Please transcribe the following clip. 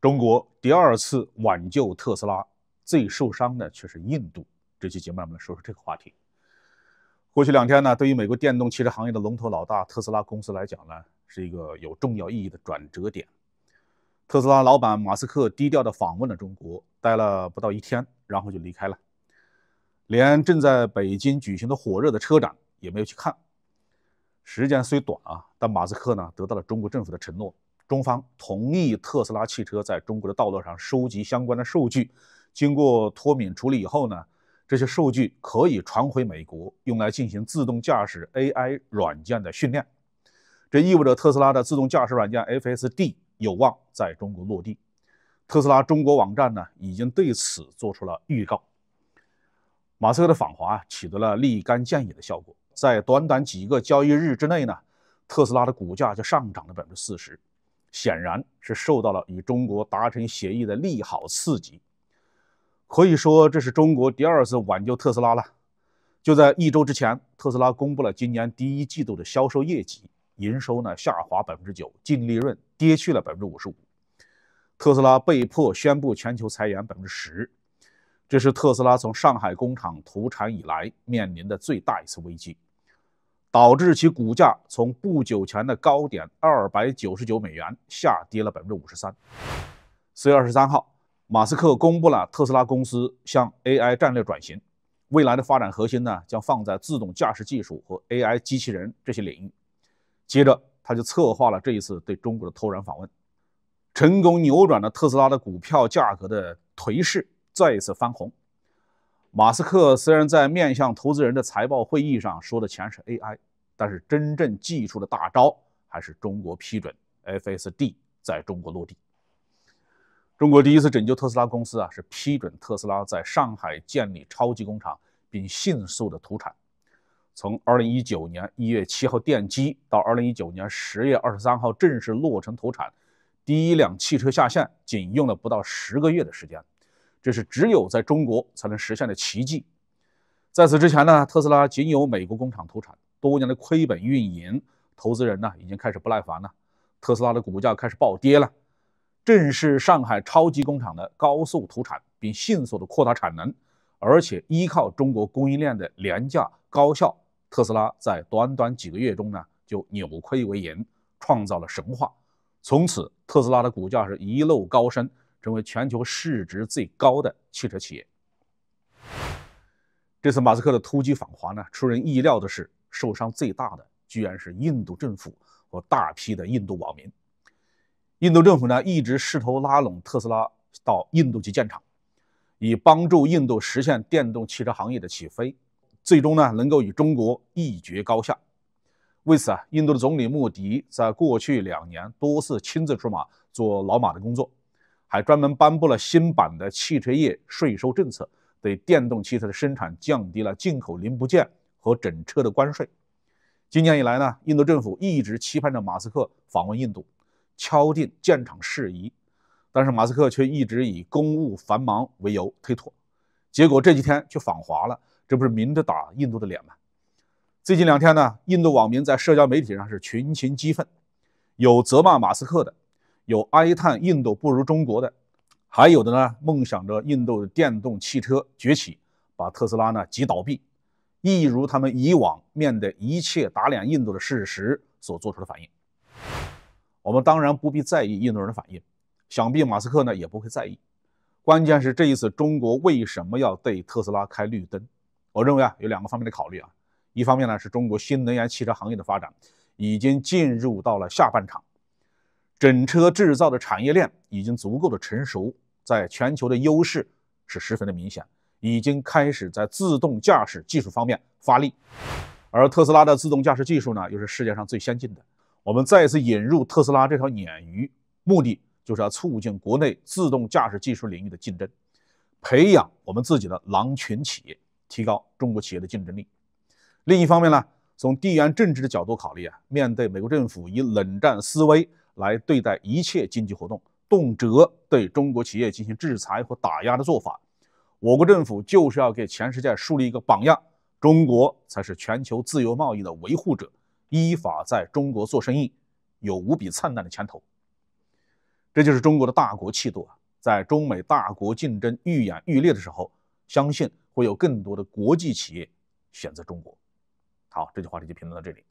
中国第二次挽救特斯拉，最受伤的却是印度。这期节目，我们来说说这个话题。过去两天呢，对于美国电动汽车行业的龙头老大特斯拉公司来讲呢，是一个有重要意义的转折点。特斯拉老板马斯克低调地访问了中国，待了不到一天，然后就离开了，连正在北京举行的火热的车展也没有去看。时间虽短啊，但马斯克呢得到了中国政府的承诺。中方同意特斯拉汽车在中国的道路上收集相关的数据，经过脱敏处理以后呢，这些数据可以传回美国，用来进行自动驾驶 AI 软件的训练。这意味着特斯拉的自动驾驶软件 FSD 有望在中国落地。特斯拉中国网站呢已经对此做出了预告。马斯克的访华取得了立竿见影的效果，在短短几个交易日之内呢，特斯拉的股价就上涨了百分之四十。显然是受到了与中国达成协议的利好刺激，可以说这是中国第二次挽救特斯拉了。就在一周之前，特斯拉公布了今年第一季度的销售业绩，营收呢下滑百分之九，净利润跌去了百分之五十五，特斯拉被迫宣布全球裁员百分之十，这是特斯拉从上海工厂投产以来面临的最大一次危机。导致其股价从不久前的高点二百九十九美元下跌了百分之五十三。四月二十三号，马斯克公布了特斯拉公司向 AI 战略转型，未来的发展核心呢将放在自动驾驶技术和 AI 机器人这些领域。接着，他就策划了这一次对中国的突然访问，成功扭转了特斯拉的股票价格的颓势，再一次翻红。马斯克虽然在面向投资人的财报会议上说的全是 AI，但是真正技术的大招还是中国批准 FSD 在中国落地。中国第一次拯救特斯拉公司啊，是批准特斯拉在上海建立超级工厂，并迅速的投产。从二零一九年一月七号奠基到二零一九年十月二十三号正式落成投产，第一辆汽车下线，仅用了不到十个月的时间。这是只有在中国才能实现的奇迹。在此之前呢，特斯拉仅有美国工厂投产，多年的亏本运营，投资人呢已经开始不耐烦了，特斯拉的股价开始暴跌了。正是上海超级工厂的高速投产，并迅速的扩大产能，而且依靠中国供应链的廉价高效，特斯拉在短短几个月中呢就扭亏为盈，创造了神话。从此，特斯拉的股价是一路高升。成为全球市值最高的汽车企业。这次马斯克的突击访华呢，出人意料的是，受伤最大的居然是印度政府和大批的印度网民。印度政府呢，一直试图拉拢特斯拉到印度去建厂，以帮助印度实现电动汽车行业的起飞，最终呢，能够与中国一决高下。为此啊，印度的总理莫迪在过去两年多次亲自出马做老马的工作。还专门颁布了新版的汽车业税收政策，对电动汽车的生产降低了进口零部件和整车的关税。今年以来呢，印度政府一直期盼着马斯克访问印度，敲定建厂事宜，但是马斯克却一直以公务繁忙为由推脱，结果这几天却访华了，这不是明着打印度的脸吗？最近两天呢，印度网民在社交媒体上是群情激愤，有责骂马斯克的。有哀叹印度不如中国的，还有的呢，梦想着印度的电动汽车崛起，把特斯拉呢挤倒闭，一如他们以往面对一切打脸印度的事实所做出的反应。我们当然不必在意印度人的反应，想必马斯克呢也不会在意。关键是这一次中国为什么要对特斯拉开绿灯？我认为啊，有两个方面的考虑啊，一方面呢是中国新能源汽车行业的发展已经进入到了下半场。整车制造的产业链已经足够的成熟，在全球的优势是十分的明显，已经开始在自动驾驶技术方面发力，而特斯拉的自动驾驶技术呢，又是世界上最先进的。我们再次引入特斯拉这条鲶鱼，目的就是要促进国内自动驾驶技术领域的竞争，培养我们自己的狼群企业，提高中国企业的竞争力。另一方面呢，从地缘政治的角度考虑啊，面对美国政府以冷战思维。来对待一切经济活动，动辄对中国企业进行制裁或打压的做法，我国政府就是要给全世界树立一个榜样，中国才是全球自由贸易的维护者。依法在中国做生意，有无比灿烂的前途。这就是中国的大国气度啊！在中美大国竞争愈演愈烈的时候，相信会有更多的国际企业选择中国。好，这句话题就评论到这里。